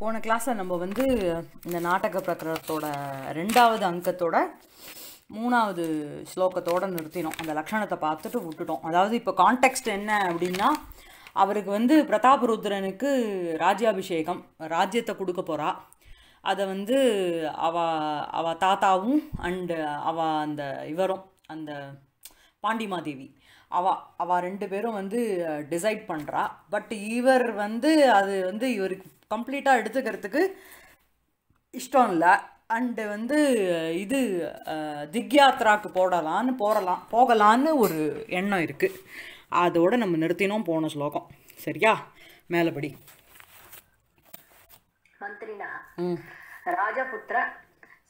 போன கிளாஸில் நம்ம வந்து இந்த நாடக பிரகரணத்தோட ரெண்டாவது அங்கத்தோட மூணாவது ஸ்லோகத்தோடு நிறுத்தினோம் அந்த லக்ஷணத்தை பார்த்துட்டு விட்டுட்டோம் அதாவது இப்போ கான்டெக்ட் என்ன அப்படின்னா அவருக்கு வந்து ருத்ரனுக்கு ராஜ்யாபிஷேகம் ராஜ்யத்தை கொடுக்க போகிறா அதை வந்து அவ அவ தாத்தாவும் அண்டு அவ அந்த இவரும் அந்த பாண்டிமாதேவி அவா அவள் ரெண்டு பேரும் வந்து டிசைட் பண்ணுறா பட் இவர் வந்து அது வந்து இவருக்கு கம்ப்ளீட்டாக எடுத்துக்கிறதுக்கு இஷ்டம் இல்லை அண்டு வந்து இது திக்யாத்ராக்கு போடலான்னு போடலாம் போகலான்னு ஒரு எண்ணம் இருக்குது அதோடு நம்ம நிறுத்தினோம் போன ஸ்லோகம் சரியா மேலபடி மந்திரினா ராஜபுத்திர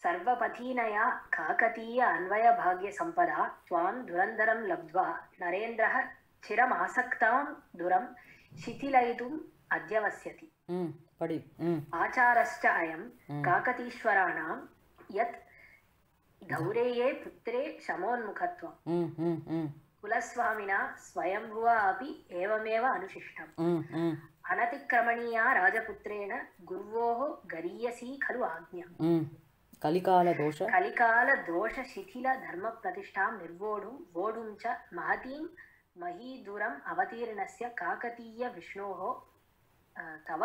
சர்வபதீனயா காகதீய அன்வய பாகிய சம்பதா துவாம் துரந்தரம் லப்த்வா நரேந்திர சிரம் ஆசக்தாம் துரம் சிதிலைதும் அத்தியவசியதி పడి ఆచారశ్చ అయం కాకతీశ్వరాణం యత్ గౌరేయే పుత్రే శమోన్ముఖత్వం కులస్వామిన స్వయంభువ అపి ఏవమేవ అనుశిష్టం అనతిక్రమణీయా రాజపుత్రేణ గుర్వోః గరీయసీ ఖలు ఆజ్ఞ కలికాల దోష కలికాల దోష శిథిల ధర్మ ప్రతిష్టాం నిర్వోఢుం చ మహతీం మహీదురం అవతీర్ణస్య కాకతీయ విష్ణోః தவ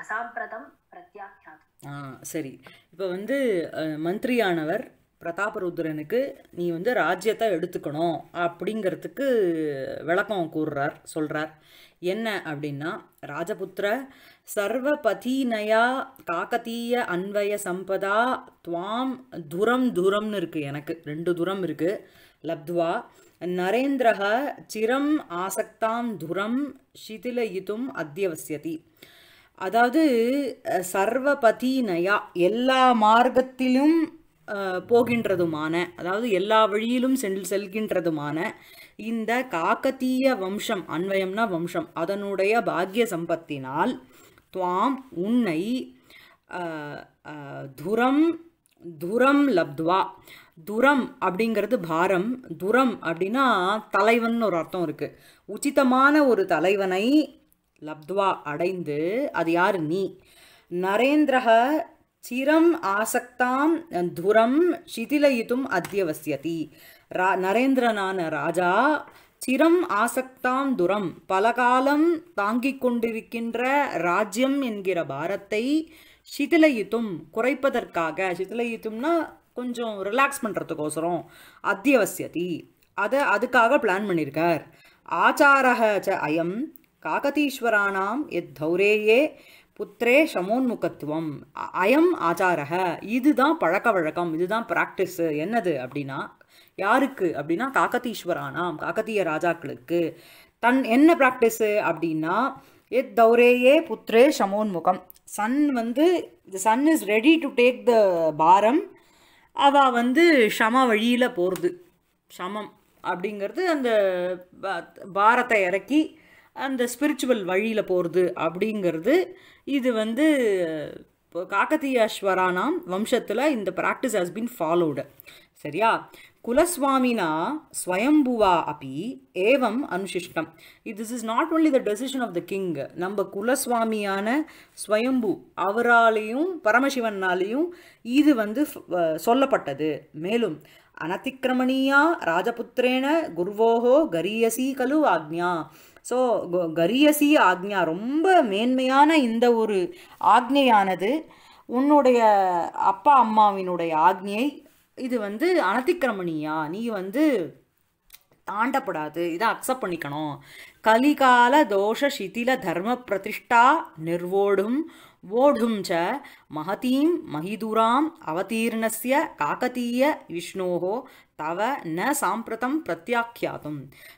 அசாம்பிரதம் பிரத்யாக்கியாதம் சரி இப்போ வந்து மந்திரியானவர் பிரதாபருத்ரனுக்கு நீ வந்து ராஜ்யத்தை எடுத்துக்கணும் அப்படிங்கிறதுக்கு விளக்கம் கூறுறார் சொல்கிறார் என்ன அப்படின்னா ராஜபுத்திர சர்வ பதீனயா காக்கத்தீய அன்வய சம்பதா துவாம் துரம் துரம்னு இருக்குது எனக்கு ரெண்டு துரம் இருக்குது லப்துவா நரேந்திரக சிரம் ஆசக்தாம் துரம் சிதிலயிதும் அத்தியவசியதி அதாவது சர்வபதி நயா எல்லா மார்க்கத்திலும் போகின்றதுமான அதாவது எல்லா வழியிலும் செல் செல்கின்றதுமான இந்த காக்கத்தீய வம்சம் அன்வயம்னா வம்சம் அதனுடைய பாக்கிய சம்பத்தினால் துவாம் உன்னை துரம் துரம் லப்துவா துரம் அப்படிங்கிறது பாரம் துரம் அப்படின்னா தலைவன் ஒரு அர்த்தம் இருக்குது உச்சிதமான ஒரு தலைவனை லப்துவா அடைந்து அது யார் நீ நரேந்திரக சிரம் ஆசக்தாம் துரம் சிதிலயித்தும் அத்தியவசியதி ரா நரேந்திரனான ராஜா சிரம் ஆசக்தாம் துரம் பலகாலம் தாங்கிக் கொண்டிருக்கின்ற ராஜ்யம் என்கிற பாரத்தை சிதிலயுத்தும் குறைப்பதற்காக சிதிலயுத்தும்னா கொஞ்சம் ரிலாக்ஸ் பண்ணுறதுக்கோசரம் அத்தியவசியதி அதை அதுக்காக பிளான் பண்ணியிருக்கார் ஆச்சாரக ச அயம் காகதீஸ்வரானாம் எத் தௌரேயே புத்திரே சமோன்முகத்துவம் அயம் ஆச்சாரக இதுதான் பழக்க வழக்கம் இதுதான் ப்ராக்டிஸ் என்னது அப்படின்னா யாருக்கு அப்படின்னா காகதீஸ்வரானாம் காகதீய ராஜாக்களுக்கு தன் என்ன ப்ராக்டிஸ் அப்படின்னா எத் தௌரேயே புத்திரே சமோன்முகம் சன் வந்து the son is ready to take the பாரம் அவ வந்து ஷம வழியில் போகிறது சமம் அப்படிங்கிறது அந்த பாரத்தை இறக்கி அந்த ஸ்பிரிச்சுவல் வழியில் போகிறது அப்படிங்கிறது இது வந்து இப்போ காக்கத்தியாஸ்வரானாம் வம்சத்தில் இந்த ப்ராக்டிஸ் ஹஸ்பின் பீன் ஃபாலோடு சரியா ಕುಲಸ್ವಾಮಿನಾ ಸ್ವಯಂಭುವಾ ಅಪಿ ಏವಂ ಅನುಶಿಷ್ಟಂ this is not only the decision of the king நம்ம குலஸ்வாமியான ஸ்வயம்பு அவராலையும் பரமசிவனாலேயும் இது வந்து சொல்லப்பட்டது மேலும் அனதிக்கிரமணியா ராஜபுத்திரேன குருவோகோ கரியசி கலு ஆக்ஞா ஸோ கரியசி ஆக்ஞா ரொம்ப மேன்மையான இந்த ஒரு ஆக்ஞையானது உன்னுடைய அப்பா அம்மாவினுடைய ஆக்ஞை இது வந்து அனதிக்கிரமணியா நீ வந்து தாண்டப்படாது இதை அக்செப்ட் பண்ணிக்கணும் கலிகால தோஷ சிதில தர்ம பிரதிஷ்டா நிர்வோடும் ஓடும் ச மகதீம் மகிதுராம் அவதீர்ணசிய காகதீய விஷ்ணோகோ தவ ந சாம்பிரதம் பிரத்யாக்கியாதம்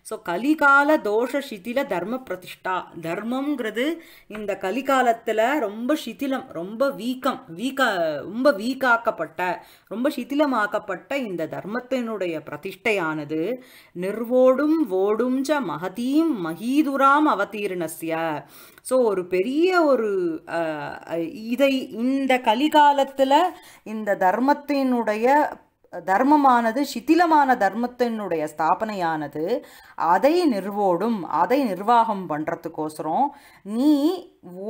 ஸோ கலிகால தோஷ சிதில தர்ம பிரதிஷ்டா தர்மங்கிறது இந்த கலிகாலத்தில் ரொம்ப சிதிலம் ரொம்ப வீக்கம் வீக்க ரொம்ப வீக்காக்கப்பட்ட ரொம்ப சிதிலமாக்கப்பட்ட இந்த தர்மத்தினுடைய பிரதிஷ்டையானது நிர்வோடும் ஓடும் ச மகதீம் மகீதுராம் அவதீர்ணசிய ஸோ ஒரு பெரிய ஒரு இதை இந் இந்த கலிகாலத்தில் இந்த தர்மத்தினுடைய தர்மமானது சிதிலமான தர்மத்தினுடைய ஸ்தாபனையானது அதை நிர்வோடும் அதை நிர்வாகம் பண்ணுறதுக்கோசரம் நீ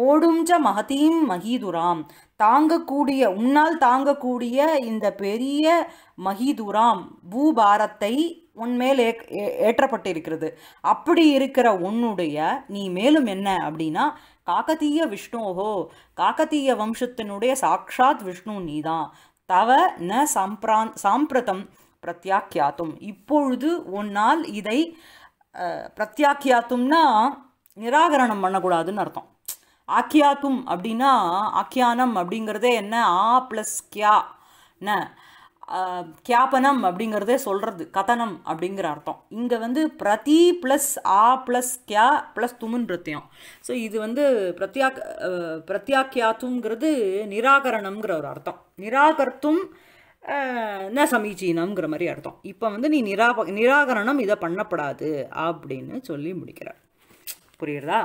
ஓடுஞ்ச மகதீம் மகிதுராம் தாங்கக்கூடிய உன்னால் தாங்கக்கூடிய இந்த பெரிய மகிதுராம் பூபாரத்தை உன்மேல் ஏற்றப்பட்டிருக்கிறது அப்படி இருக்கிற உன்னுடைய நீ மேலும் என்ன அப்படின்னா காக்கதீய விஷ்ணுஹோ காக்கத்தீய வம்சத்தினுடைய சாக்ஷாத் விஷ்ணு நீதான் தவ ந சம்பிரான் சாம்பிரதம் பிரத்யாக்கியாத்தும் இப்பொழுது உன்னால் இதை பிரத்யாக்கியாத்தும்னா நிராகரணம் பண்ணக்கூடாதுன்னு அர்த்தம் ஆக்கியாத்தும் அப்படின்னா ஆக்கியானம் அப்படிங்கிறதே என்ன ஆ ப்ளஸ் கியா ந கியாபனம் அப்படிங்கிறதே சொல்கிறது கதனம் அப்படிங்கிற அர்த்தம் இங்கே வந்து பிரதி ப்ளஸ் ஆ ப்ளஸ் கியா ப்ளஸ் துமுன் பிரத்தியம் ஸோ இது வந்து பிரத்யா பிரத்யாக்கியாத்துங்கிறது நிராகரணம்ங்கிற ஒரு அர்த்தம் நிராகர்த்தும் ந சமீச்சீனம்ங்கிற மாதிரி அர்த்தம் இப்போ வந்து நீ நிரா நிராகரணம் இதை பண்ணப்படாது அப்படின்னு சொல்லி முடிக்கிறார் புரியுறதா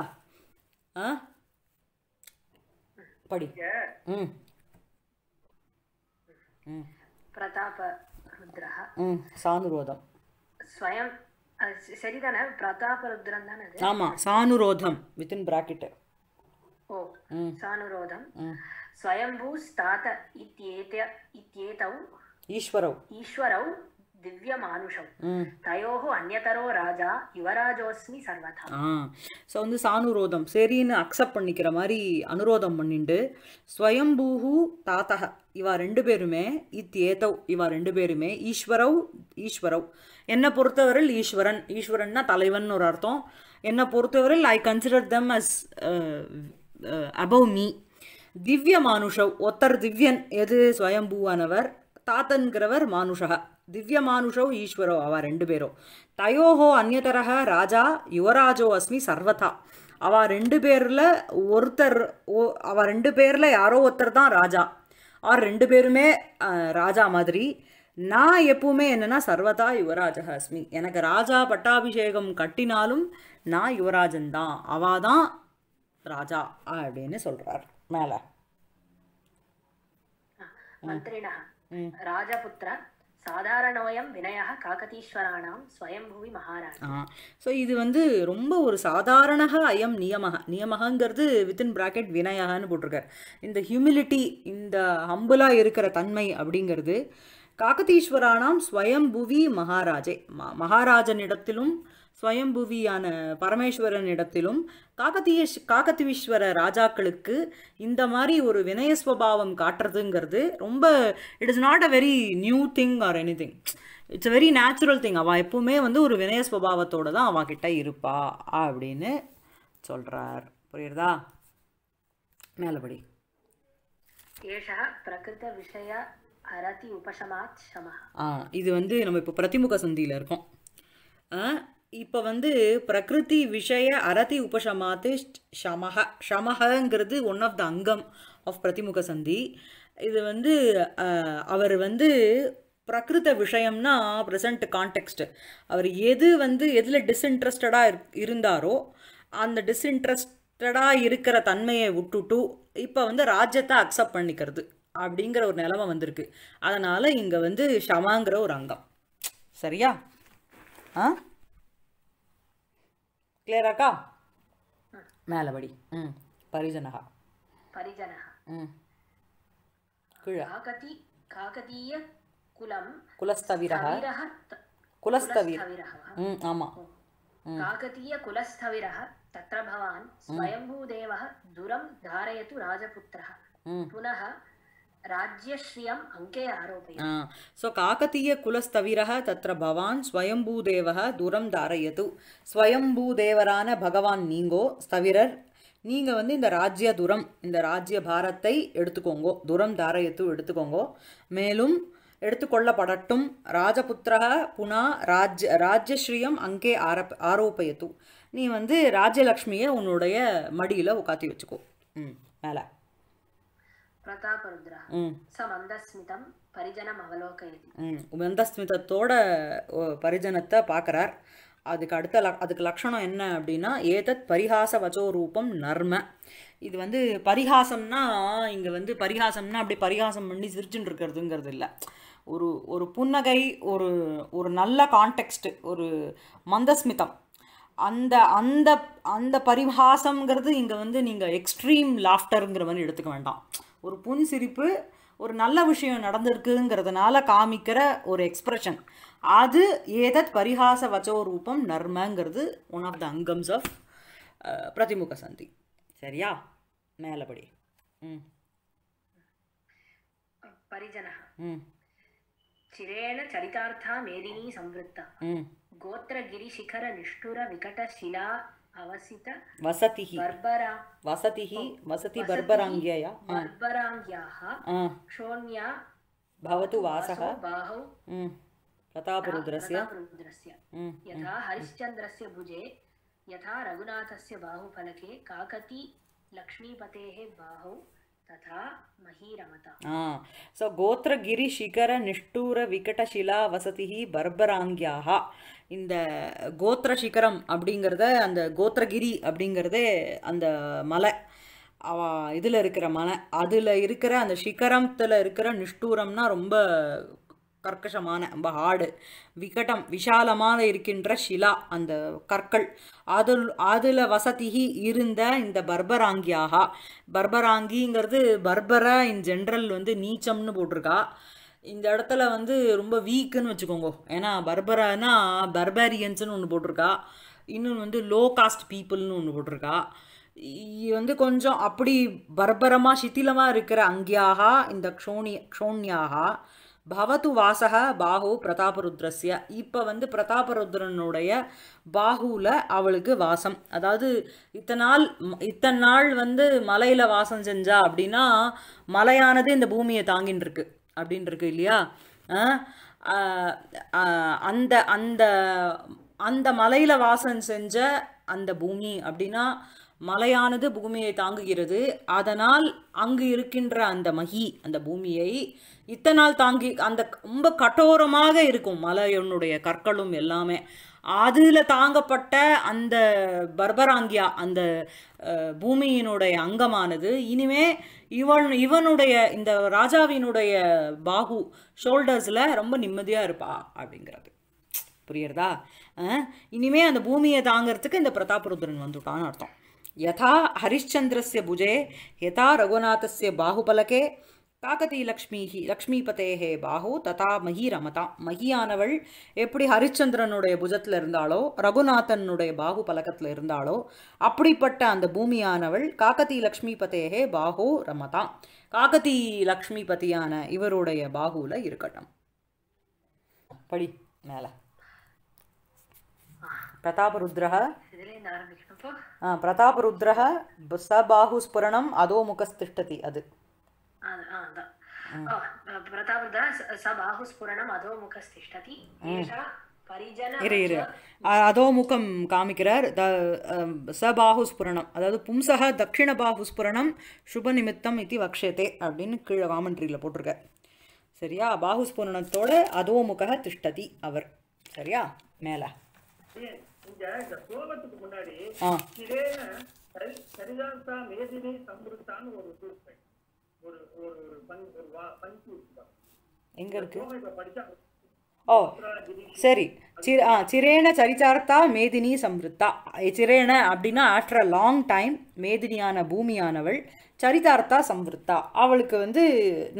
ஆ படி ம் ம் பிரதாபருத்ரஹ சானுரோதம் ஸ்வயம் சரிதானே பிரதாபருத்ரன் தானே ஆமா சானுரோதம் வித் இன் பிராக்கெட் ஓ சானுரோதம் ஸ்வயம்பூ ஸ்தாத இத்யேத இத்யேதௌ ஈஸ்வரௌ ஈஸ்வரௌ திவ்யமானுஷம் தயோகு அந்நதரோ ராஜா யுவராஜோஸ்மி சர்வதா ஸோ வந்து சானுரோதம் சரின்னு அக்செப்ட் பண்ணிக்கிற மாதிரி அனுரோதம் பண்ணிண்டு ஸ்வயம்பூஹு தாத்தக இவா ரெண்டு பேருமே இத் ஏதவ் இவா ரெண்டு பேருமே ஈஸ்வரவ் ஈஸ்வரவ் என்னை பொறுத்தவரையில் ஈஸ்வரன் ஈஸ்வரன்னா தலைவன் ஒரு அர்த்தம் என்னை பொறுத்தவரையில் I consider them as above me திவ்ய மானுஷவ் ஒத்தர் திவ்யன் எது ஸ்வயம்பூவானவர் தாத்தன்கிறவர் மானுஷகா திவ்யமானுஷோ ஈஸ்வரோ அவ ரெண்டு பேரோ தயோஹோ அந்நதரக ராஜா யுவராஜோ அஸ்மி சர்வதா அவ ரெண்டு பேரில் ஒருத்தர் அவ ரெண்டு பேரில் யாரோ ஒருத்தர் தான் ராஜா அவர் ரெண்டு பேருமே ராஜா மாதிரி நான் எப்பவுமே என்னென்னா சர்வதா யுவராஜ அஸ்மி எனக்கு ராஜா பட்டாபிஷேகம் கட்டினாலும் நான் யுவராஜன் தான் அவா தான் ராஜா அப்படின்னு சொல்கிறார் மேலே ராஜபுத்திர சாதாரணோயம் வினயக காகதீஸ்வரானாம் ஸ்வயம்புவி மகாராஜா ஸோ இது வந்து ரொம்ப ஒரு சாதாரண அயம் நியமக நியமகங்கிறது வித்தின் ப்ராக்கெட் வினயகன்னு போட்டிருக்கார் இந்த ஹியூமிலிட்டி இந்த ஹம்புலாக இருக்கிற தன்மை அப்படிங்கிறது காகதீஸ்வரானாம் ஸ்வயம்புவி மகாராஜே மகாராஜனிடத்திலும் சுயம்புவியான பரமேஸ்வரன் இடத்திலும் காக்கத்தீய காக்கத்தீஸ்வர ராஜாக்களுக்கு இந்த மாதிரி ஒரு வினய காட்டுறதுங்கிறது ரொம்ப it is not a very new thing or anything it's a very natural thing அவள் எப்போவுமே வந்து ஒரு வினய ஸ்வபாவத்தோடு தான் அவகிட்ட இருப்பா அப்படின்னு சொல்கிறார் புரியுறதா மேலபடி ஏஷா பிரகிருத விஷய அரதி உபசமாத் சமஹ இது வந்து நம்ம இப்போ பிரதிமுக சந்தியில் இருக்கோம் இப்போ வந்து பிரகிருதி விஷய அரதி உபசமாத்து ஷமஹ ஷமஹங்கிறது ஒன் ஆஃப் த அங்கம் ஆஃப் பிரதிமுக சந்தி இது வந்து அவர் வந்து பிரகிருத விஷயம்னா ப்ரெசண்ட் கான்டெக்ட் அவர் எது வந்து எதில் டிஸ்இன்ட்ரெஸ்டடாக இருந்தாரோ அந்த டிஸ்இன்ட்ரெஸ்டடாக இருக்கிற தன்மையை விட்டுட்டு இப்போ வந்து ராஜ்யத்தை அக்செப்ட் பண்ணிக்கிறது அப்படிங்கிற ஒரு நிலமை வந்திருக்கு அதனால் இங்கே வந்து ஷமாங்கிற ஒரு அங்கம் சரியா ஆ क्लियर अक्का மேலே படி ம் பரிஜனஹா பரிஜனஹா ம் கீழே காகதி காகதீய குலம் குலஸ்தவிரஹ குலஸ்தவிரஹ ம் ஆமா காகதீய குலஸ்தவிரஹ தத்ர பவான் ஸ்வயம்பூதேவः दुरं धारयतु राजपुत्रः पुनः அங்கே सो काकतीयकुलस्तविरः तत्र भवान् स्वयम्भूदेवः दुरं धारयतु स्वयम्भूदेवराன பகவான் நீங்கோ ஸ்தவிரர் நீங்கள் வந்து இந்த ராஜ்ய துரம் இந்த ராஜ்ய பாரத்தை எடுத்துக்கோங்கோ துரம் தாரயத்து எடுத்துக்கோங்கோ மேலும் எடுத்துக்கொள்ளப்படட்டும் ராஜபுத்திர புனா ராஜ் ராஜ்யஸ்ரீயம் அங்கே ஆரப் ஆரோப்பயத்து நீ வந்து ராஜ்யலக்ஷ்மியை உன்னுடைய மடியில் உட்காத்தி வச்சுக்கோ ம் மேலே பிரதாபருத்ரா ச மந்தஸ்மிதம் பரிஜனம் அவலோகயதி மந்தஸ்மிதத்தோட பரிஜனத்தை பார்க்குறார் அதுக்கு அடுத்த அதுக்கு லக்ஷணம் என்ன அப்படின்னா ஏதத் பரிகாச வச்சோ ரூபம் நர்ம இது வந்து பரிகாசம்னா இங்கே வந்து பரிகாசம்னா அப்படி பரிகாசம் பண்ணி சிரிச்சுட்டு இருக்கிறதுங்கிறது இல்லை ஒரு ஒரு புன்னகை ஒரு ஒரு நல்ல கான்டெக்ஸ்ட் ஒரு மந்தஸ்மிதம் அந்த அந்த அந்த பரிகாசம்ங்கிறது இங்கே வந்து நீங்கள் எக்ஸ்ட்ரீம் லாஃப்டருங்கிற மாதிரி எடுத்துக்க வேண்டாம் ஒரு புன்சிரிப்பு ஒரு நல்ல விஷயம் நடந்திருக்குங்கிறதுனால காமிக்கிற ஒரு எக்ஸ்ப்ரெஷன் அது ஏதத் பரிகாச வச்சோ ரூபம் நர்மங்கிறது one of the angams of பிரதிமுக சந்தி சரியா மேலபடி ம் பரிஜனः चिरेण चरितार्था मेदिनी संवृत्ता गोत्रगिरिशिखरनिष्ठुरविकटशिला अवसित वसतिः बर्बरा वसतिः वसति बर्बराङ्ग्यया बर्बराङ्ग्याः क्षोण्या भवतु वासः बाहौ प्रतापरुद्रस्य यथा हरिश्चन्द्रस्य भुजे यथा रघुनाथस्य बाहुफलके काकती लक्ष्मीपतेः बाहौ ஸோ கோத்திரகிரி சிகர நிஷ்டூர விகடசிலா வசதி பர்பராங்கியாக இந்த கோத்திர சிகரம் அப்படிங்கிறத அந்த கோத்திரகிரி அப்படிங்கிறதே அந்த மலை அவ இதில் இருக்கிற மலை அதில் இருக்கிற அந்த சிகரத்தில் இருக்கிற நிஷ்டூரம்னா ரொம்ப கர்க்கஷமான ரொம்ப ஹார்டு விகடம் விஷாலமாக இருக்கின்ற ஷிலா அந்த கற்கள் அதில் அதில் வசதிகி இருந்த இந்த பர்பராங்கியாக பர்பராங்கிங்கிறது பர்பரை இன் ஜென்ரல் வந்து நீச்சம்னு போட்டிருக்கா இந்த இடத்துல வந்து ரொம்ப வீக்குன்னு வச்சுக்கோங்க ஏன்னா பர்பரானா பர்பேரியன்ஸ்னு ஒன்று போட்டிருக்கா இன்னொன்று வந்து லோ காஸ்ட் பீப்புள்னு ஒன்று போட்டிருக்கா வந்து கொஞ்சம் அப்படி பர்பரமாக சித்திலமாக இருக்கிற அங்கியாக இந்த க்ஷோனி க்ஷோன்யாகா பவது வாசக பாகு பிரதாபருத்ரஸ்ய இப்போ வந்து பிரதாபருத்ரனுடைய பாகுவில் அவளுக்கு வாசம் அதாவது இத்தனை நாள் இத்தனை நாள் வந்து மலையில் வாசம் செஞ்சா அப்படின்னா மலையானது இந்த பூமியை தாங்கின்னு இருக்கு அப்படின்னு இருக்கு இல்லையா அந்த அந்த அந்த மலையில் வாசம் செஞ்ச அந்த பூமி அப்படின்னா மலையானது பூமியை தாங்குகிறது அதனால் அங்கு இருக்கின்ற அந்த மகி அந்த பூமியை இத்தனால் தாங்கி அந்த ரொம்ப கட்டோரமாக இருக்கும் மலையனுடைய கற்களும் எல்லாமே அதில் தாங்கப்பட்ட அந்த பர்பராங்கியா அந்த பூமியினுடைய அங்கமானது இனிமே இவன் இவனுடைய இந்த ராஜாவினுடைய பாகு ஷோல்டர்ஸில் ரொம்ப நிம்மதியாக இருப்பா அப்படிங்கிறது புரியுறதா இனிமே அந்த பூமியை தாங்கிறதுக்கு இந்த பிரதாபருத்ரன் வந்துட்டான்னு அர்த்தம் యథా హరిశ్చంద్రస్య భుజే యథా రఘునాథస్య బాహుపలకే காக்கத்தி லக்ஷ்மி லக்ஷ்மி பதேஹே பாஹு ததா மகி ரமதா மகியானவள் எப்படி ஹரிச்சந்திரனுடைய புஜத்தில் இருந்தாளோ ரகுநாதனுடைய பாகு பலகத்தில் இருந்தாலோ அப்படிப்பட்ட அந்த பூமியானவள் காக்கத்தி லக்ஷ்மி பதேஹே பாஹு ரமதா காக்கத்தி லக்ஷ்மி பதியான இவருடைய பாகுவில் இருக்கட்டும் படி மேலே பிரதாபருத்ரः பிரதாபருத்ரः ச பாகுஸ்புரணம் அதோ முகஸ்திஷ்டதி அது இரு அதோ முகம் காமிக்கிறார் த சபாகுஸ்புரணம் அதாவது பும்சக தட்சிண பாகுஸ்புரணம் சுப நிமித்தம் இது வக்ஷத்தே அப்படின்னு கீழே காமெண்ட்ரியில் போட்டிருக்க சரியா பாகுஸ்புரணத்தோட அதோ முக திஷ்டதி அவர் சரியா மேலே இந்த எங்க இருக்கு ஓ சரி ஆ சிரேன சரிச்சார்த்தா மேதினி சம்ருத்தா சிரேண அப்படின்னா ஆஃப்டர் அ லாங் டைம் மேதினியான பூமியானவள் சரிதார்த்தா சம்ருத்தா அவளுக்கு வந்து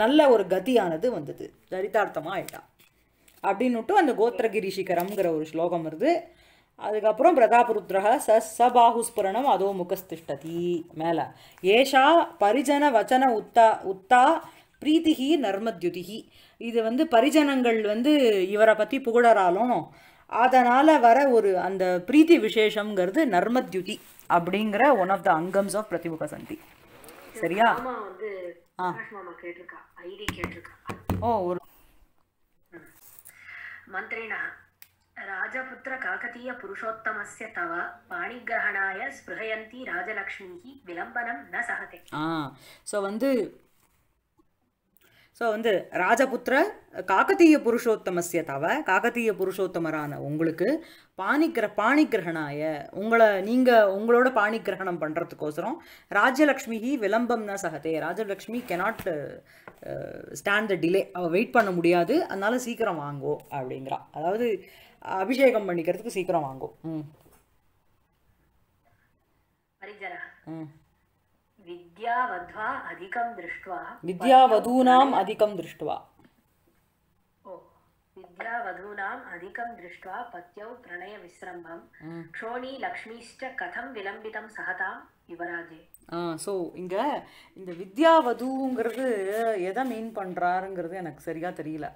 நல்ல ஒரு கதியானது வந்தது சரிதார்த்தமாக ஆயிட்டா அப்படின்னுட்டு அந்த கோத்திரகிரி சிகரம்ங்கிற ஒரு ஸ்லோகம் வருது அதுக்கப்புறம் பிரதாபருத்ரா ச சபாகுஸ்புரணம் அதோ முகஸ்திஷ்டதி மேலே ஏஷா பரிஜன வச்சன உத்தா உத்தா பிரீத்திகி நர்மத்யுதிகி இது வந்து பரிஜனங்கள் வந்து இவரை பற்றி புகழறாலும் அதனால் வர ஒரு அந்த பிரீத்தி விசேஷங்கிறது நர்மத்யுதி அப்படிங்கிற one of the angams of பிரதிமுக சந்தி சரியா ஆ ஓ ஒரு மந்திரினா ராஜபுத்திர రాజపుత్ర కాకతీయ தவ తవ ஸ்பிருகயந்தி స్పృహయంతి விளம்பனம் ந சகதே ஆ ஸோ வந்து ஸோ வந்து ராஜபுத்திர காக்கத்தீய புருஷோத்தமஸ்ய தவ காக்கத்தீய புருஷோத்தமரான உங்களுக்கு பாணிகிர பாணிகிரகணாய உங்களை நீங்கள் உங்களோட பாணிகிரகணம் பண்ணுறதுக்கோசரம் ராஜலக்ஷ்மி விளம்பம் தான் சகதே Rajalakshmi cannot stand the delay அவள் வெயிட் பண்ண முடியாது அதனால் சீக்கிரம் வாங்கோ அப்படிங்கிறா அதாவது அபிஷேகம் பண்ணிக்கிறதுக்கு சீக்கிரம் வாங்கும் ம் வித்யாவதூனாம் அதிகம் திருஷ்டுவா வித்யாவதூனாம் அதிகம் திருஷ்டுவா பத்யௌ பிரணய விஸ்ரம்பம் க்ஷோணி லக்ஷ்மிஷ்ட கதம் விலம்பிதம் சகதாம் யுவராஜே ஆ ஸோ இங்கே இந்த வித்யாவதுங்கிறது எதை மீன் பண்ணுறாருங்கிறது எனக்கு சரியாக தெரியல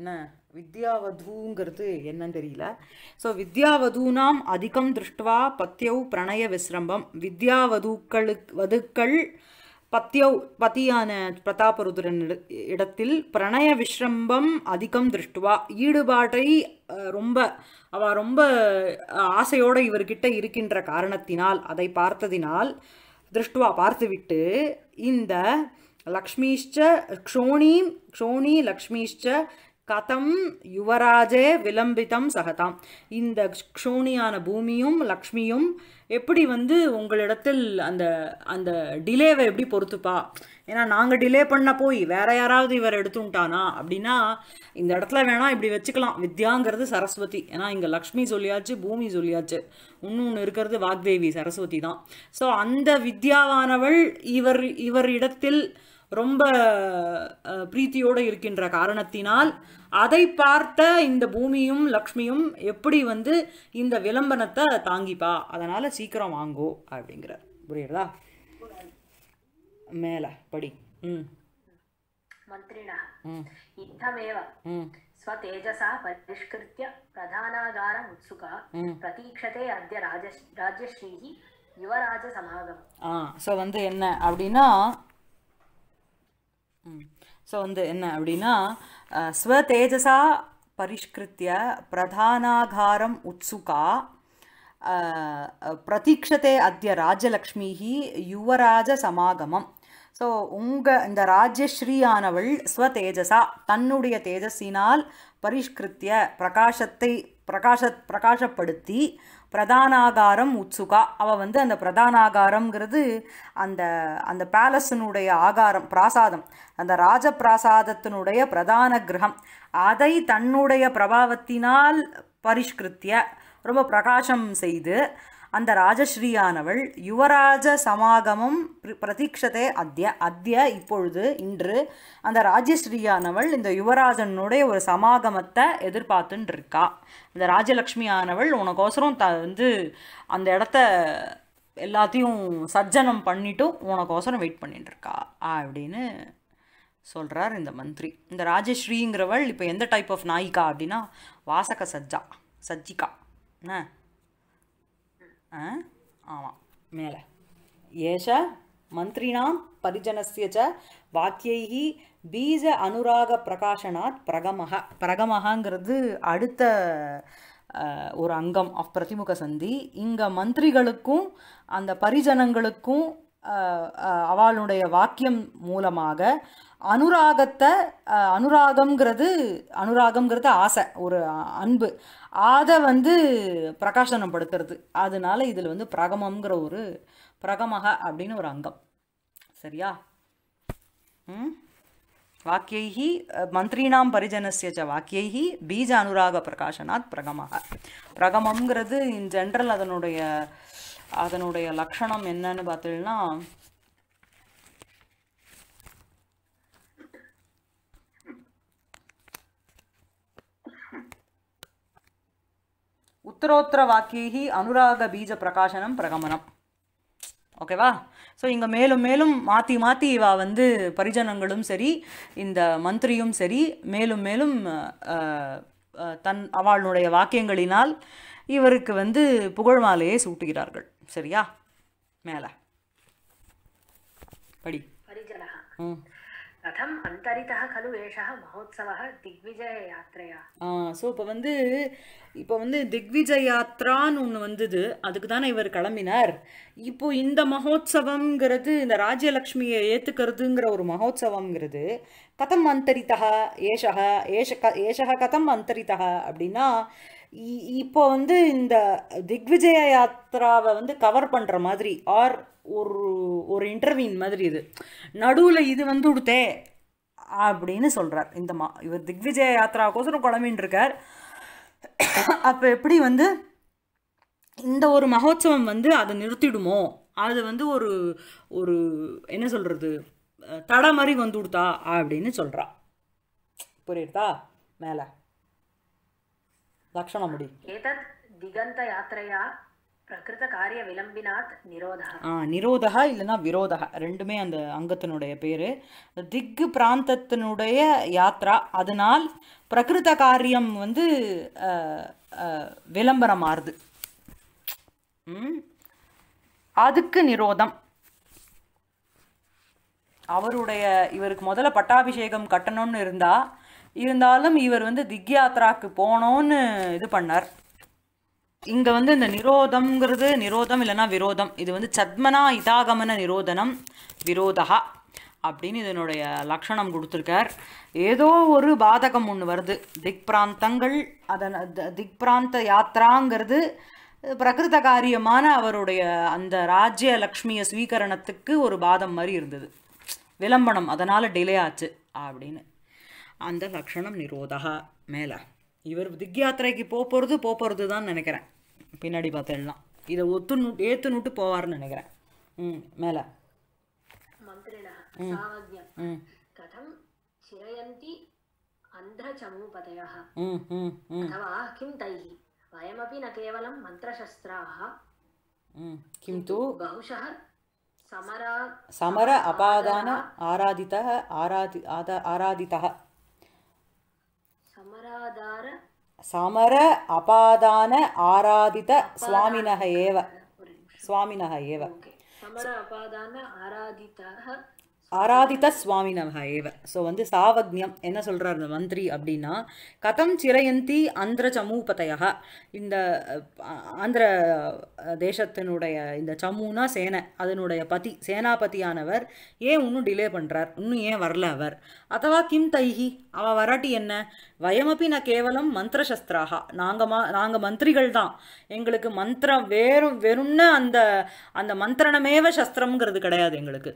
என்ன வித்யாவதூங்கிறது என்னன்னு தெரியல ஸோ வித்யாவதூனாம் அதிகம் திருஷ்டுவா பத்தியவ் பிரணய விஸ்ரம்பம் வித்யாவதுக்களுக்கு வதுக்கள் பத்தியவ் பதியான பிரதாபருதுரன் இடத்தில் பிரணய விஸ்ரம்பம் அதிகம் திருஷ்டுவா ஈடுபாட்டை ரொம்ப அவ ரொம்ப ஆசையோடு இவர்கிட்ட இருக்கின்ற காரணத்தினால் அதை பார்த்ததினால் திருஷ்டுவா பார்த்துவிட்டு இந்த லக்ஷ்மிஷ்ச க்ஷோணி க்ஷோணி லக்ஷ்மிஷ்ச கதம் யுவராஜே விளம்பிதம் சகதாம் இந்த க்ஷோணியான பூமியும் லக்ஷ்மியும் எப்படி வந்து உங்களிடத்தில் அந்த அந்த டிலேவை எப்படி பொறுத்துப்பா ஏன்னா நாங்கள் டிலே பண்ண போய் வேற யாராவது இவர் எடுத்துட்டானா அப்படின்னா இந்த இடத்துல வேணால் இப்படி வச்சுக்கலாம் வித்யாங்கிறது சரஸ்வதி ஏன்னா இங்கே லக்ஷ்மி சொல்லியாச்சு பூமி சொல்லியாச்சு இன்னொன்று இருக்கிறது வாக்தேவி சரஸ்வதி தான் ஸோ அந்த வித்யாவானவள் இவர் இவர் இடத்தில் ரொம்ப பிரீத்தியோடு இருக்கின்ற காரணத்தினால் அதை பார்த்த இந்த பூமியும் லக்ஷ்மியும் எப்படி வந்து இந்த விளம்பனத்தை தாங்கிப்பா அதனால் சீக்கிரம் வாங்கோ அப்படிங்கிறார் புரியுறதா மேல படி ம் இத்தமேவ स्वतेजसा परिष्कृत्य प्रधानागारम् பிரதீக்ஷதே प्रतीक्षते अद्य राजश्रीः யுவராஜ சமாகம் ஆ ஸோ வந்து என்ன அப்படின்னா ஸோ வந்து என்ன அப்படின்னா ஸ்வ தேஜசா பரிஷ்கிருத்திய பிரதானாகாரம் உத்சுகா பிரதீக்ஷத்தே அத்திய ராஜலக்ஷ்மி யுவராஜ சமாகமம் ஸோ உங்கள் இந்த ராஜஸ்ரீயானவள் ஸ்வ தேஜசா தன்னுடைய தேஜஸினால் பரிஷ்கிருத்திய பிரகாசத்தை பிரகாஷ பிரகாசப்படுத்தி பிரதானாகாரம் உற்சுகா அவள் வந்து அந்த பிரதானாகாரம்ங்கிறது அந்த அந்த பேலஸினுடைய ஆகாரம் பிராசாதம் அந்த பிராசாதத்தினுடைய பிரதான கிரகம் அதை தன்னுடைய பிரபாவத்தினால் பரிஷ்கிருத்திய ரொம்ப பிரகாசம் செய்து அந்த ராஜஸ்ரீயானவள் யுவராஜ சமாகமம் பிரதீக்ஷத்தை அத்திய அத்திய இப்பொழுது இன்று அந்த ராஜஸ்ரீயானவள் இந்த யுவராஜனுடைய ஒரு சமாகமத்தை எதிர்பார்த்துன்னு இருக்கா இந்த ராஜலக்ஷ்மி ஆனவள் உனக்கோசரம் த வந்து அந்த இடத்த எல்லாத்தையும் சஜ்ஜனம் பண்ணிட்டும் உனக்கோசரம் வெயிட் பண்ணிட்டு இருக்கா அப்படின்னு சொல்கிறார் இந்த மந்திரி இந்த ராஜஸ்ரீங்கிறவள் இப்போ எந்த டைப் ஆஃப் நாயிக்கா அப்படின்னா வாசக சஜ்ஜா சஜ்ஜிகா என்ன ஆமாம் மேலே ஏஷ மந்திரிணாம் பரிஜனசிய ச பீஜ அனுராக பிரகாஷனாத் பிரகமக பிரகமகாங்கிறது அடுத்த ஒரு அங்கம் ஆஃப் பிரதிமுக சந்தி இங்கே மந்திரிகளுக்கும் அந்த பரிஜனங்களுக்கும் அவளுடைய வாக்கியம் மூலமாக அனுராகத்தை அனுராகம்ங்கிறது அனுராகம்ங்கிறது ஆசை ஒரு அன்பு அதை வந்து பிரகாசனப்படுத்துறது அதனால இதில் வந்து பிரகமம்ங்கிற ஒரு பிரகமக அப்படின்னு ஒரு அங்கம் சரியா வாக்கியைகி மந்திரீனாம் மந்திரினாம் வாக்கியைகி பீஜ அனுராக பிரகாசனாத் பிரகமாக பிரகமங்கிறது இன் ஜென்ரல் அதனுடைய அதனுடைய லக்ஷணம் என்னன்னு பார்த்தீங்கன்னா உத்தரோத்தர வாக்கியி அனுராக பீஜ பிரகாசனம் பிரகமனம் ஓகேவா ஸோ இங்கே மேலும் மேலும் மாற்றி மாற்றி இவா வந்து பரிஜனங்களும் சரி இந்த மந்திரியும் சரி மேலும் மேலும் தன் அவளுடைய வாக்கியங்களினால் இவருக்கு வந்து புகழ்மாலையே சூட்டுகிறார்கள் சரியா மேலே படி ம் கதம் அந்தரிதா கலு ஏஷா மகோத்சவ திக்விஜய யாத்திரையா ஆ ஸோ இப்போ வந்து இப்போ வந்து திக்விஜய யாத்ரான்னு ஒன்று வந்தது அதுக்கு தானே இவர் கிளம்பினார் இப்போ இந்த மகோத்சவம்ங்கிறது இந்த ராஜலக்ஷ்மியை ஏற்றுக்கிறதுங்கிற ஒரு மகோத்சவம்ங்கிறது கதம் அந்தரிதா ஏஷா ஏஷ க ஏஷா கதம் அந்தரிதா அப்படின்னா இப்போ வந்து இந்த திக்விஜய யாத்ராவை வந்து கவர் பண்ணுற மாதிரி ஆர் ஒரு ஒரு இன்டர்வியூன் மாதிரி இது நடுவில் இது வந்து கொடுத்தே அப்படின்னு சொல்கிறார் இந்த மா இவர் திக்விஜய யாத்ராவுக்கோசரம் குழம்பின்னு இருக்கார் அப்போ எப்படி வந்து இந்த ஒரு மகோத்சவம் வந்து அதை நிறுத்திடுமோ அது வந்து ஒரு ஒரு என்ன சொல்கிறது தடை மாதிரி வந்து கொடுத்தா அப்படின்னு சொல்கிறா புரியுதா மேலே ஏதத் திகந்த दिगन्तयात्रया பிரகிருத காரிய விளம்பினாத் நிரோதா ஆ இல்லைன்னா விரோதா ரெண்டுமே அந்த அங்கத்தினுடைய பேர் திக்கு பிராந்தத்தினுடைய யாத்ரா அதனால் பிரகிருத காரியம் வந்து விளம்பரம் ஆறுது அதுக்கு நிரோதம் அவருடைய இவருக்கு முதல்ல பட்டாபிஷேகம் கட்டணும்னு இருந்தால் இருந்தாலும் இவர் வந்து திக்யாத்ராக்கு போனோன்னு இது பண்ணார் இங்கே வந்து இந்த நிரோதம்ங்கிறது நிரோதம் இல்லைனா விரோதம் இது வந்து சத்மனா இதாகமன நிரோதனம் விரோதா அப்படின்னு இதனுடைய லக்ஷணம் கொடுத்துருக்கார் ஏதோ ஒரு பாதகம் ஒன்று வருது திக் பிராந்தங்கள் அதன் திக் பிராந்த யாத்ராங்கிறது பிரகிருத காரியமான அவருடைய அந்த ராஜ்ய லக்ஷ்மியை ஸ்வீகரணத்துக்கு ஒரு பாதம் மாதிரி இருந்தது விளம்பனம் அதனால் டிலே ஆச்சு அப்படின்னு அந்த லக்ஷணம் நிரோதா மேலே இவர் திக்யாத்திரைக்கு போகிறது போகிறது தான் நினைக்கிறேன் பின்னாடி பார்த்துடலாம் இதை ஒத்து நு ஏற்று நுட்டு போவார்னு நினைக்கிறேன் ம் மேலே கதம் சிரயந்தி अन्धचमूपतयः अथवा किं तैः சமர அபாதான ஆராதித சுவாமினக ஏவ சுவாமினக ஏவ சமர அபாதான ஆராதிதாக ஆராதித சுவாமி ஏவ ஸோ வந்து சாவக்ஞம் என்ன சொல்கிறார் இந்த மந்திரி அப்படின்னா கதம் சிரயந்தி அந்திர சமூபதையாக இந்த ஆந்திர தேசத்தினுடைய இந்த சமூனா சேனை அதனுடைய பதி சேனாபதியானவர் ஏன் இன்னும் டிலே பண்ணுறார் இன்னும் ஏன் வரல அவர் அதுவா கிம் தைஹி அவள் வராட்டி என்ன வயமப்பி நான் கேவலம் மந்திரசஸ்திராக நாங்கள் மா நாங்கள் மந்திரிகள் தான் எங்களுக்கு மந்திரம் வேறும் வெறும்னு அந்த அந்த மந்திரணமேவ சஸ்திரம்ங்கிறது கிடையாது எங்களுக்கு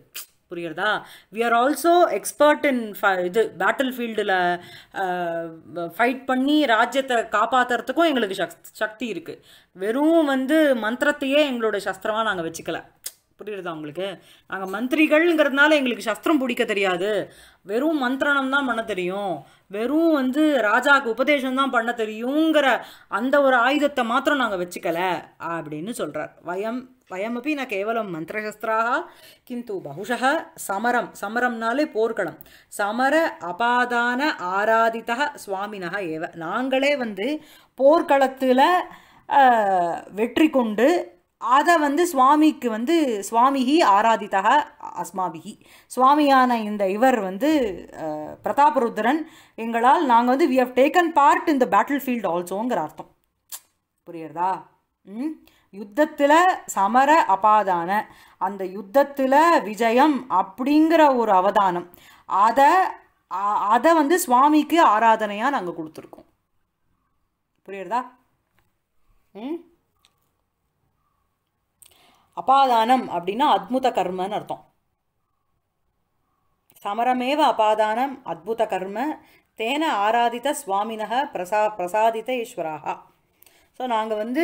புரியுறதா we are also expert in இது பேட்டில் ஃபீல்டில் ஃபைட் பண்ணி ராஜ்யத்தை காப்பாற்றுறதுக்கும் எங்களுக்கு சக்தி இருக்குது வெறும் வந்து மந்திரத்தையே எங்களோட சஸ்திரமாக நாங்கள் வச்சுக்கல புரியுறதா உங்களுக்கு நாங்கள் மந்திரிகள்ங்கிறதுனால எங்களுக்கு சஸ்திரம் பிடிக்க தெரியாது வெறும் மந்திரணம் தான் பண்ண தெரியும் வெறும் வந்து ராஜாவுக்கு உபதேசம் தான் பண்ண தெரியுங்கிற அந்த ஒரு ஆயுதத்தை மாத்திரம் நாங்கள் வச்சுக்கலை அப்படின்னு சொல்கிறார் வயம் वयमपि न கேவலம் மந்திரசஸ்திராக किन्तु बहुशः समरं சமரம்னாலே போர்க்களம் சமர அபாதான ஆராதித சுவாமினக ஏவ நாங்களே வந்து போர்க்களத்தில் வெற்றி கொண்டு அதை வந்து சுவாமிக்கு வந்து சுவாமிகி ஆராதித்தக அஸ்மாபிகி சுவாமியான இந்த இவர் வந்து பிரதாபருத்ரன் எங்களால் நாங்கள் வந்து வி ஹவ் டேக்கன் பார்ட் இந்த பேட்டில் ஃபீல்டு ஆல்சோங்கிற அர்த்தம் புரியுறதா ம் யுத்தத்தில் சமர அபாதான அந்த யுத்தத்தில் விஜயம் அப்படிங்கிற ஒரு அவதானம் அதை அதை வந்து சுவாமிக்கு ஆராதனையாக நாங்கள் கொடுத்துருக்கோம் புரியுறதா ம் அபாதானம் அப்படின்னா அத்முத கர்மன்னு அர்த்தம் சமரமேவ அபாதானம் அத்புத கர்ம தேன ஆராதித்த சுவாமினக பிரசா பிரசாதித ஈஸ்வராகா ஸோ நாங்கள் வந்து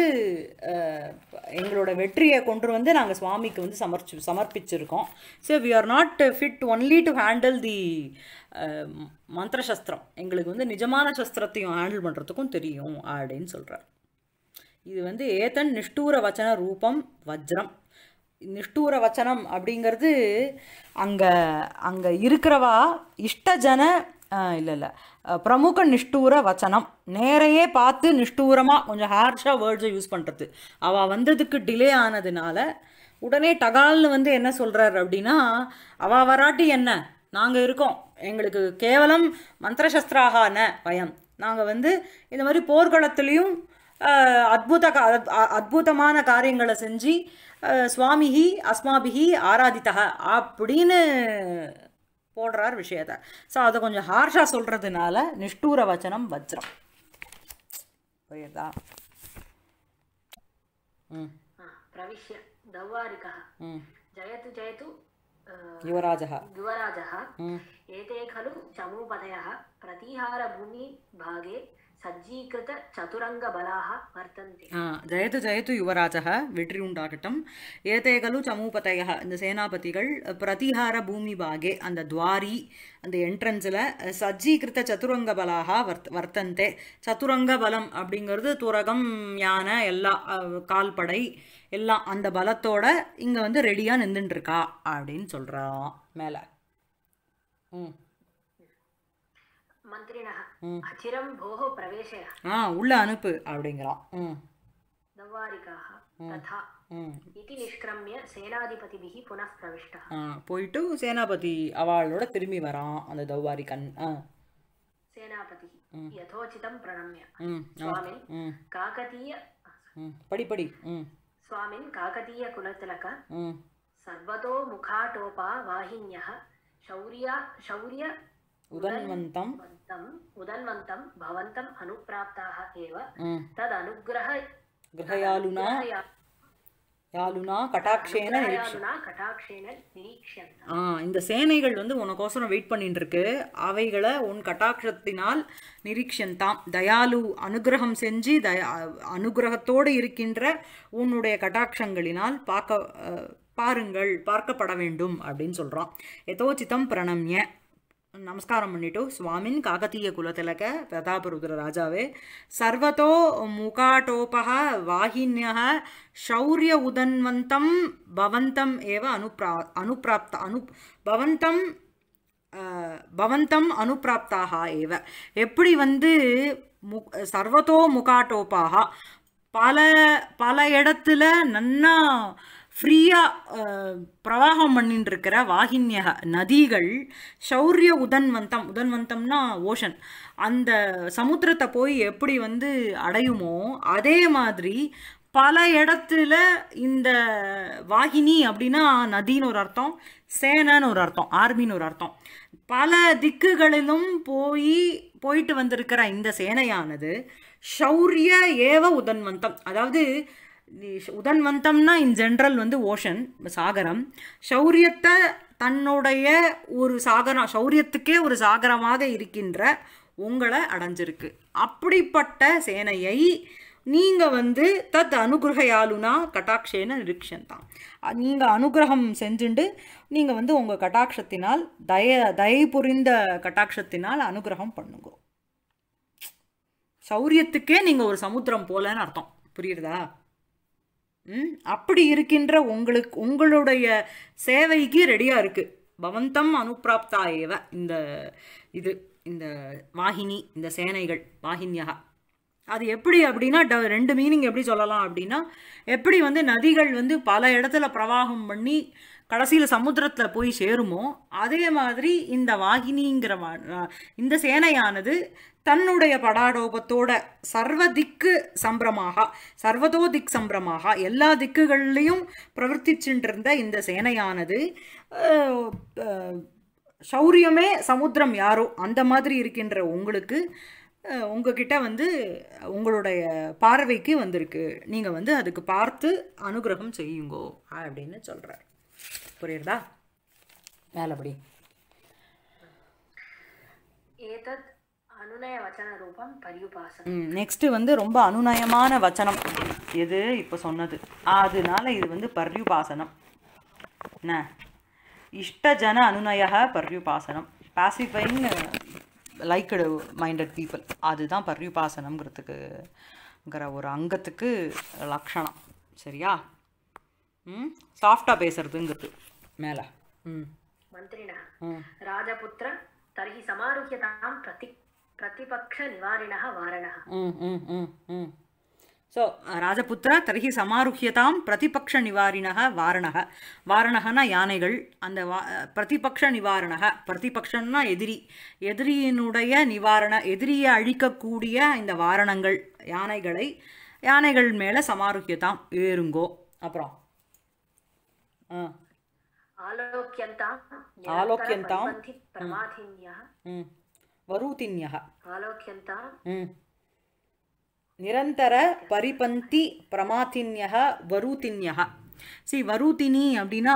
எங்களோட வெற்றியை கொண்டு வந்து நாங்கள் சுவாமிக்கு வந்து சமர்ச்சி சமர்ப்பிச்சிருக்கோம் so we are not fit only to handle the மந்திர சஸ்திரம் எங்களுக்கு வந்து நிஜமான சஸ்திரத்தையும் ஹேண்டில் பண்ணுறதுக்கும் தெரியும் அப்படின்னு சொல்கிறார் இது வந்து ஏதன் நிஷ்டூர வச்சன ரூபம் வஜ்ரம் நிஷ்டூர வச்சனம் அப்படிங்கிறது அங்கே அங்கே இருக்கிறவா இஷ்டஜன இல்லை இல்லை பிரமுக நிஷ்டூர வச்சனம் நேரையே பார்த்து நிஷ்டூரமாக கொஞ்சம் ஹார்ஷாக வேர்ட்ஸை யூஸ் பண்ணுறது அவள் வந்ததுக்கு டிலே ஆனதுனால உடனே டகால்னு வந்து என்ன சொல்கிறார் அப்படின்னா அவள் வராட்டி என்ன நாங்கள் இருக்கோம் எங்களுக்கு கேவலம் மந்திரசஸ்திராகான பயம் நாங்கள் வந்து இந்த மாதிரி போர்க்களத்துலேயும் அத்புத அத்தமான காரியங்களை செஞ்சு சுவாமிகி அஸ்மாபிகி ஆராதித்தக அப்படின்னு போடுறார் விஷயத்த ஸோ அதை கொஞ்சம் ஹார்ஷாக சொல்கிறதுனால நிஷ்டூர வச்சனம் வஜ்ரம் புரியுதா ம் பிரவிஷ்ய தௌவாரிகா ம் ஜயத்து ஜயத்து யுவராஜः யுவराजः एते खलु चमूपतयः प्रतिहारभूमिभागे ஜெயத்து ஜெயத்து யுவராஜக வெற்றி உண்டாகட்டும் ஏதே கலு சமூபதைய இந்த சேனாபதிகள் பிரதிகார பூமி பாகே அந்த துவாரி அந்த என்ட்ரன்ஸில் சஜ்ஜீகிருத்த சதுரங்க பலாக வர்த் வர்த்தந்தே சதுரங்க பலம் அப்படிங்கிறது துரகம் யான எல்லா கால்படை எல்லாம் அந்த பலத்தோட இங்கே வந்து ரெடியாக நின்றுருக்கா அப்படின்னு சொல்கிறான் மேலே ம் மந்திரினா அச்சிரம் போக பிரவேசயா ஆ உள்ள அனுப்பு அப்படிங்கிறான் ம் தவாரிகாக ததா இது நிஷ்கிரமிய சேனாதிபதிபிகி புனః பிரவிஷ்டா போயிட்டு சேனாபதி அவளோட திரும்பி வரான் அந்த தௌவாரிகன் சேனாபதி பிரணம்ய சுவாமி சுவாமி குலத்திலக சர்வதோ முகாடோபா வாஹின்யः शौर्य शौर्य உதன்வந்தம் उदन्वन्तं भवन्तम् अनुप्राप्ताः एव तदनुग्रह ग्रहयालुना யாலுனா கட்டாட்சேன ஆ இந்த சேனைகள் வந்து உனக்கோசரம் வெயிட் பண்ணிட்டு இருக்கு அவைகளை உன் கட்டாட்சத்தினால் நிரீக்ஷந்தாம் தயாலு அனுகிரகம் செஞ்சு தயா அனுகிரகத்தோடு இருக்கின்ற உன்னுடைய கட்டாட்சங்களினால் பார்க்க பாருங்கள் பார்க்கப்பட வேண்டும் அப்படின்னு சொல்கிறான் எதோச்சித்தம் பிரணம்ய நமஸ்காரம் பண்ணிட்டு சுவாமின் காகத்தீய குலதிலக பிரதாபருத்ர ராஜாவே சர்வத்தோ முகாட்டோபா வாஹின்ய சௌரிய உதன்வந்தம் பவந்தம் ஏவ அனுப்ரா அனுப்பிராப்த அனு பவந்தம் பவந்தம் அனுப்பிராப்தாக ஏவ எப்படி வந்து மு சர்வத்தோ முகாட்டோப்பாக பல பல இடத்துல நன்னா ஃப்ரீயாக பிரவாகம் பண்ணின்னு இருக்கிற வாகின்ய நதிகள் சௌரிய உதன்வந்தம் உதன்வந்தம்னா ஓஷன் அந்த சமுத்திரத்தை போய் எப்படி வந்து அடையுமோ அதே மாதிரி பல இடத்துல இந்த வாகினி அப்படின்னா நதின்னு ஒரு அர்த்தம் சேனன்னு ஒரு அர்த்தம் ஆர்மின்னு ஒரு அர்த்தம் பல திக்குகளிலும் போய் போயிட்டு வந்திருக்கிற இந்த சேனையானது சௌரிய ஏவ உதன்வந்தம் அதாவது உதன்வந்தம்னா இன் ஜென்ரல் வந்து ஓஷன் சாகரம் சௌரியத்தை தன்னுடைய ஒரு சாகரம் சௌரியத்துக்கே ஒரு சாகரமாக இருக்கின்ற உங்களை அடைஞ்சிருக்கு அப்படிப்பட்ட சேனையை நீங்கள் வந்து தத் அனுகிரகையாலுனா கட்டாட்சேன நிரீக்ஷன் தான் நீங்கள் அனுகிரகம் செஞ்சுண்டு நீங்கள் வந்து உங்கள் கட்டாட்சத்தினால் தய தயை புரிந்த கட்டாட்சத்தினால் அனுகிரகம் பண்ணுங்க சௌரியத்துக்கே நீங்கள் ஒரு சமுத்திரம் போலன்னு அர்த்தம் புரியுறதா அப்படி இருக்கின்ற உங்களுக்கு உங்களுடைய சேவைக்கு ரெடியாக இருக்குது பவந்தம் அனுப்பிராப்தா ஏவ இந்த இது இந்த வாகினி இந்த சேனைகள் வாகினியாக அது எப்படி அப்படின்னா ட ரெண்டு மீனிங் எப்படி சொல்லலாம் அப்படின்னா எப்படி வந்து நதிகள் வந்து பல இடத்துல பிரவாகம் பண்ணி கடைசியில் சமுத்திரத்தில் போய் சேருமோ அதே மாதிரி இந்த வாகினிங்கிற இந்த சேனையானது தன்னுடைய படாடோபத்தோட சர்வ திக்கு சம்பிரமாக சர்வதோ திக் சம்பிரமாக எல்லா திக்குகள்லையும் பிரவர்த்திச்சுட்டு இந்த சேனையானது சௌரியமே சமுத்திரம் யாரோ அந்த மாதிரி இருக்கின்ற உங்களுக்கு உங்ககிட்ட வந்து உங்களுடைய பார்வைக்கு வந்திருக்கு நீங்கள் வந்து அதுக்கு பார்த்து அனுகிரகம் செய்யுங்கோ அப்படின்னு சொல்கிறார் புரியுறதா மேலபடி ஏதத் அனுநய வச்சன ரூபம் பரியுபாசனம் நெக்ஸ்ட்டு வந்து ரொம்ப அனுநயமான வச்சனம் எது இப்போ சொன்னது அதனால இது வந்து பர்யுபாசனம் இஷ்டஜன அனுநய பர்யுபாசனம் பாசிஃபைங் லைக்கடு மைண்டட் பீப்புள் அதுதான் பர்யுபாசனம்ங்கிறதுக்குங்கிற ஒரு அங்கத்துக்கு லக்ஷணம் சரியா ம் சாஃப்டாக பேசுறதுங்கிறது மேலே ம் மந்திரினா ராஜபுத்திரன் தர்ஹி சமாருஹ்யதாம் பிரதி प्रतिपक्षनिवारिणः वारणः ஸோ ராஜபுத்திர தர்ஹி சமாருஹ்யதாம் பிரதிபக்ஷ நிவாரிணக வாரணக வாரணகனா யானைகள் அந்த வா பிரதிபக்ஷ நிவாரணக பிரதிபக்ஷன்னா எதிரி எதிரியினுடைய நிவாரண எதிரியை அழிக்கக்கூடிய இந்த வாரணங்கள் யானைகளை யானைகள் மேலே சமாருஹ்யதாம் ஏறுங்கோ அப்புறம் ஆலோக்கியந்தாம் ஆலோக்கியந்தாம் வரூத்தின்யः நிரந்தர பரிபந்தி பிரமாத்தின்யா வரூத்தின்யக சி வரூத்தினி அப்படின்னா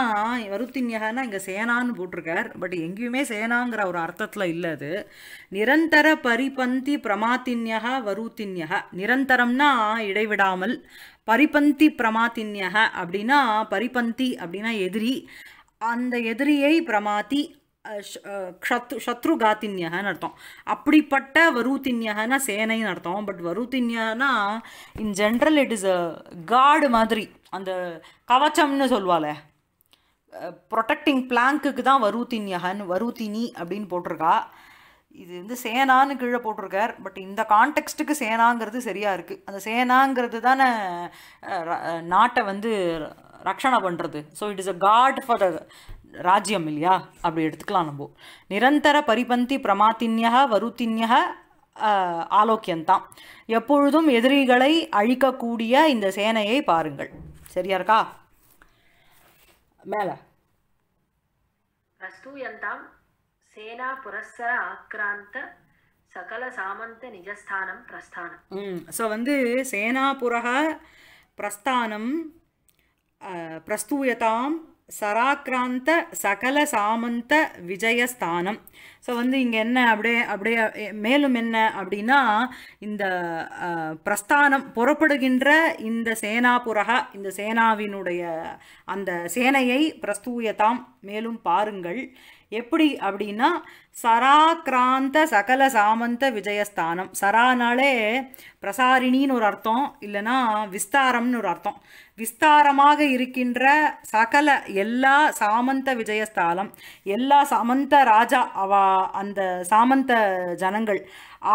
வருத்தின்யகன்னா இங்கே சேனான்னு போட்டிருக்கார் பட் எங்கேயுமே சேனாங்கிற ஒரு அர்த்தத்தில் இல்லை அது நிரந்தர பரிபந்தி பிரமாத்தின்யக வரூத்தின்யக நிரந்தரம்னா இடைவிடாமல் பரிபந்தி பிரமாத்தின்யக அப்படின்னா பரிபந்தி அப்படின்னா எதிரி அந்த எதிரியை பிரமாத்தி ஷத்ரு அர்த்தம் அப்படிப்பட்ட வரூத்தின்யகனா சேனைன்னு அர்த்தம் பட் வரூத்தின்யகனா in general it is a காடு மாதிரி அந்த கவச்சம்னு சொல்லுவாள் ப்ரொட்டக்டிங் பிளாங்குக்கு தான் வரூத்தின்யகன் வரூத்தினி அப்படின்னு போட்டிருக்கா இது வந்து சேனான்னு கீழே போட்டிருக்கார் பட் இந்த கான்டெக்ஸ்ட்டுக்கு சேனாங்கிறது சரியாக இருக்குது அந்த சேனாங்கிறது தானே நாட்டை வந்து ரக்ஷணை பண்ணுறது so it is a guard for the ராஜ்யம் இல்லையா அப்படி எடுத்துக்கலாம் நம்ம நிரந்தர பரிபந்தி பிரமாத்தின்யா வருத்தின்யா ஆலோக்கியந்தான் எப்பொழுதும் எதிரிகளை அழிக்கக்கூடிய இந்த சேனையை பாருங்கள் சரியா இருக்கா மேல பிரஸ்தூயந்தாம் சேனா புரஸ்தர ஆக்ராந்த சகல சாமந்த நிஜஸ்தானம் பிரஸ்தானம் ம் ஸோ வந்து புரக பிரஸ்தானம் பிரஸ்தூயதாம் சராக்ராந்த சகல சாமந்த விஜயஸ்தானம் ஸோ வந்து இங்கே என்ன அப்படியே அப்படியே மேலும் என்ன அப்படின்னா இந்த பிரஸ்தானம் புறப்படுகின்ற இந்த சேனாபுரகா இந்த சேனாவினுடைய அந்த சேனையை பிரஸ்தூயதாம் மேலும் பாருங்கள் எப்படி அப்படின்னா சராக்கிராந்த சகல சாமந்த விஜயஸ்தானம் சரானாலே பிரசாரிணின்னு ஒரு அர்த்தம் இல்லைனா விஸ்தாரம்னு ஒரு அர்த்தம் விஸ்தாரமாக இருக்கின்ற சகல எல்லா சாமந்த விஜயஸ்தானம் எல்லா சாமந்த ராஜா அவா அந்த சாமந்த ஜனங்கள்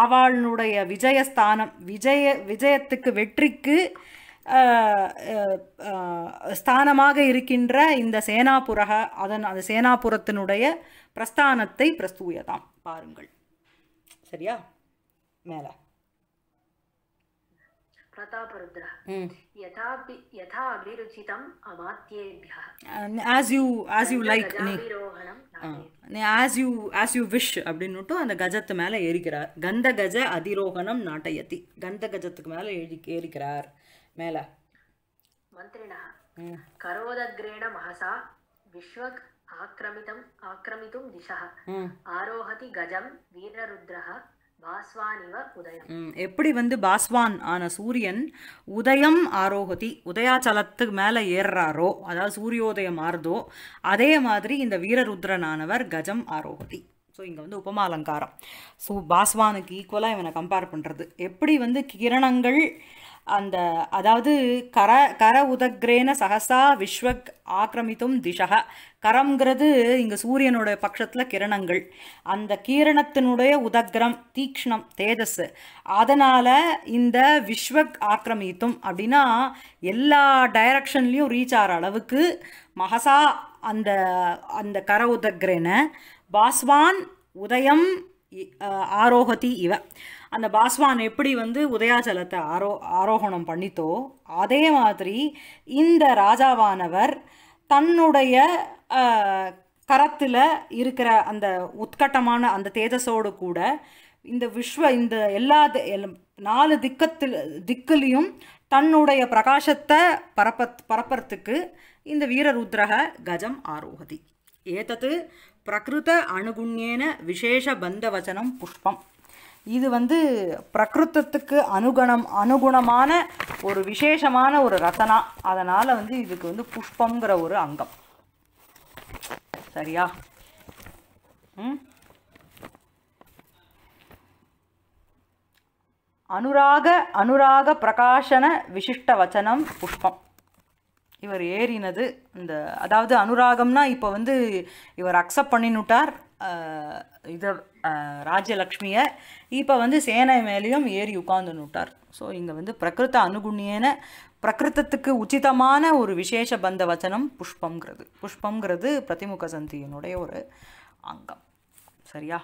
அவளுடைய விஜயஸ்தானம் விஜய விஜயத்துக்கு வெற்றிக்கு ஸ்தானமாக இருக்கின்ற இந்த சேனாபுரக அதன் அந்த சேனாபுரத்தினுடைய பிரஸ்தானத்தை பிரஸ்தூயதாம் பாருங்கள் சரியா மேலே as you as you like as you as you wish அந்த கஜத்து மேலே ஏறிக்கிறார் கந்த கஜ அதிரோகணம் நாட்டயத்தி கந்த கஜத்துக்கு மேலே ஏறி ஏறிக்கிறார் மேல மந்திரிணா கரோதக்ரேண மகசா விஸ்வக் ஆக்கிரமிதம் ஆக்கிரமிதும் திசா ஆரோஹதி கஜம் வீரருத்ரஹ எப்படி வந்து பாஸ்வான் ஆன சூரியன் உதயம் ஆரோகதி உதயாச்சலத்துக்கு மேலே ஏறுறாரோ அதாவது சூரியோதயம் ஆறுதோ அதே மாதிரி இந்த வீரருத்ரனானவர் கஜம் ஆரோகதி ஸோ இங்கே வந்து உபமா அலங்காரம் ஸோ பாஸ்வானுக்கு ஈக்குவலாக இவனை கம்பேர் பண்ணுறது எப்படி வந்து கிரணங்கள் அந்த அதாவது கர கர உதக்ரேன சகசா விஸ்வ ஆக்கிரமித்தும் திசக கரம்ங்கிறது இங்கே சூரியனுடைய பட்சத்தில் கிரணங்கள் அந்த கிரணத்தினுடைய உதக்ரம் தீக்ஷ்ணம் தேஜஸ் அதனால் இந்த விஸ்வ ஆக்கிரமித்தும் அப்படின்னா எல்லா டைரக்ஷன்லேயும் ரீச் ஆகிற அளவுக்கு மகசா அந்த அந்த கர உதக்ரேன பாஸ்வான் உதயம் ஆரோகதி இவ அந்த பாஸ்வான் எப்படி வந்து உதயாச்சலத்தை ஆரோ ஆரோகணம் பண்ணித்தோ அதே மாதிரி இந்த ராஜாவானவர் தன்னுடைய கரத்தில் இருக்கிற அந்த உத்கட்டமான அந்த தேஜஸோடு கூட இந்த விஸ்வ இந்த எல்லா நாலு திக்கத்தில் திக்குலேயும் தன்னுடைய பிரகாசத்தை பரப்ப பரப்பறத்துக்கு இந்த வீரருத்ரக கஜம் ஆரோகதி ஏதது பிரகிருத அணுகுண்யேன விசேஷ பந்தவச்சனம் புஷ்பம் இது வந்து பிரகிருத்தத்துக்கு அனுகணம் அனுகுணமான ஒரு விசேஷமான ஒரு ரத்தனா அதனால் வந்து இதுக்கு வந்து புஷ்பங்கிற ஒரு அங்கம் சரியா ம் அனுராக அனுராக பிரகாஷன விசிஷ்ட வச்சனம் புஷ்பம் இவர் ஏறினது இந்த அதாவது அனுராகம்னா இப்போ வந்து இவர் அக்செப்ட் பண்ணினுட்டார் இதை ராஜலக்ஷ்மியை இப்போ வந்து சேனை மேலேயும் ஏறி உட்கார்ந்து நுட்டார் ஸோ இங்கே வந்து பிரகிருத அனுகுண்யேன பிரகிருத்தத்துக்கு உச்சிதமான ஒரு விசேஷ பந்த வச்சனம் புஷ்பங்கிறது புஷ்பங்கிறது பிரதிமுக சந்தியினுடைய ஒரு அங்கம் சரியா